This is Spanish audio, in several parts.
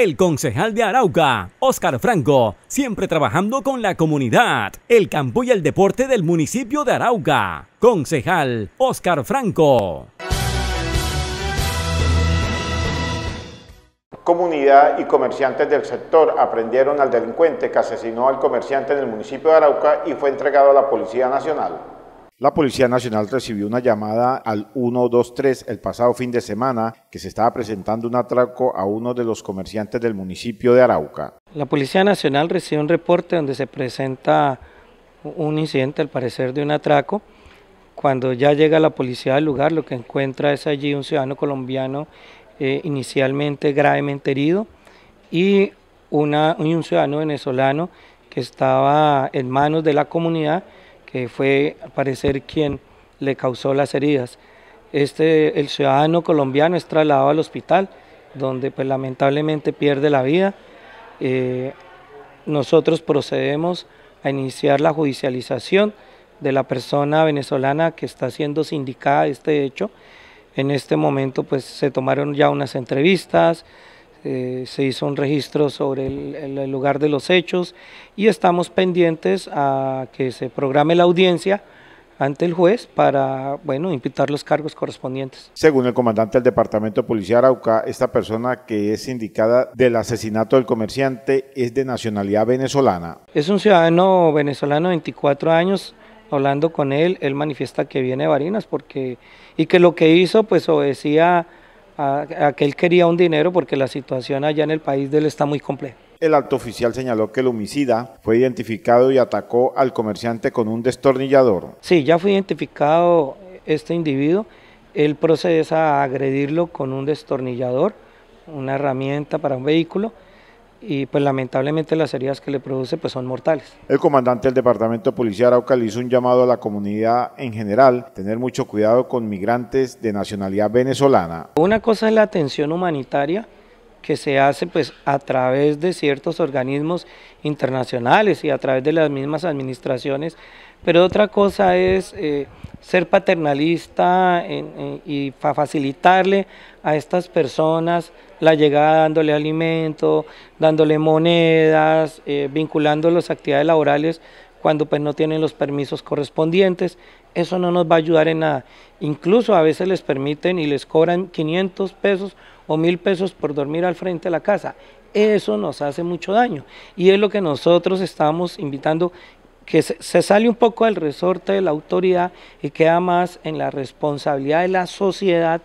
El concejal de Arauca, Óscar Franco, siempre trabajando con la comunidad, el campo y el deporte del municipio de Arauca. Concejal Óscar Franco. Comunidad y comerciantes del sector aprendieron al delincuente que asesinó al comerciante en el municipio de Arauca y fue entregado a la Policía Nacional. La Policía Nacional recibió una llamada al 123 el pasado fin de semana que se estaba presentando un atraco a uno de los comerciantes del municipio de Arauca. La Policía Nacional recibió un reporte donde se presenta un incidente al parecer de un atraco. Cuando ya llega la policía al lugar lo que encuentra es allí un ciudadano colombiano eh, inicialmente gravemente herido y, un ciudadano venezolano que estaba en manos de la comunidad que fue al parecer quien le causó las heridas. Este, el ciudadano colombiano es trasladado al hospital, donde pues, lamentablemente pierde la vida. Eh, nosotros procedemos a iniciar la judicialización de la persona venezolana que está siendo sindicada este hecho. En este momento pues se tomaron ya unas entrevistas, eh, se hizo un registro sobre el, lugar de los hechos y estamos pendientes a que se programe la audiencia ante el juez para, bueno, imputar los cargos correspondientes. Según el comandante del Departamento de Policía Arauca, esta persona que es indicada del asesinato del comerciante es de nacionalidad venezolana. Es un ciudadano venezolano de 24 años, hablando con él, él manifiesta que viene de Barinas porque, y que lo que hizo pues obedecía a, que él quería un dinero porque la situación allá en el país de él está muy compleja. El alto oficial señaló que el homicida fue identificado y atacó al comerciante con un destornillador. Sí, ya fue identificado este individuo. Él procede a agredirlo con un destornillador, una herramienta para un vehículo y pues lamentablemente las heridas que le produce pues son mortales. El comandante del departamento policial policía Arauca le hizo un llamado a la comunidad en general, tener mucho cuidado con migrantes de nacionalidad venezolana. Una cosa es la atención humanitaria que se hace pues a través de ciertos organismos internacionales y a través de las mismas administraciones, pero otra cosa es eh, ser paternalista y facilitarle a estas personas la llegada dándole alimento, dándole monedas, eh, vinculando las actividades laborales cuando pues no tienen los permisos correspondientes, eso no nos va a ayudar en nada. Incluso a veces les permiten y les cobran 500 pesos o 1000 pesos por dormir al frente de la casa. Eso nos hace mucho daño y es lo que nosotros estamos invitando que se, sale un poco del resorte de la autoridad y queda más en la responsabilidad de la sociedad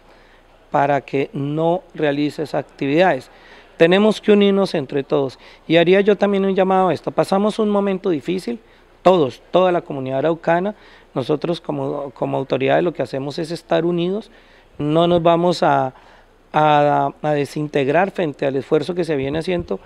para que no realice esas actividades. Tenemos que unirnos entre todos. Y haría yo también un llamado a esto. Pasamos un momento difícil, todos, toda la comunidad araucana. Nosotros como, como autoridades lo que hacemos es estar unidos. No nos vamos a, desintegrar frente al esfuerzo que se viene haciendo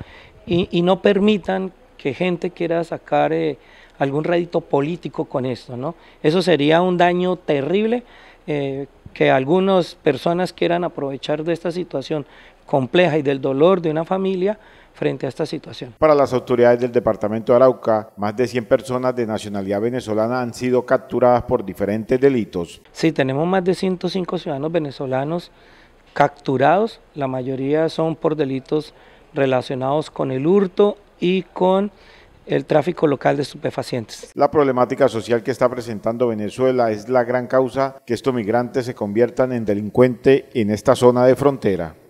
y, no permitan que gente quiera sacar... Eh, algún rédito político con esto, ¿no? Eso sería un daño terrible eh, que algunas personas quieran aprovechar de esta situación compleja y del dolor de una familia frente a esta situación. Para las autoridades del departamento de Arauca, más de 100 personas de nacionalidad venezolana han sido capturadas por diferentes delitos. Sí, tenemos más de 105 ciudadanos venezolanos capturados, la mayoría son por delitos relacionados con el hurto y con el tráfico local de estupefacientes. La problemática social que está presentando Venezuela es la gran causa que estos migrantes se conviertan en delincuente en esta zona de frontera.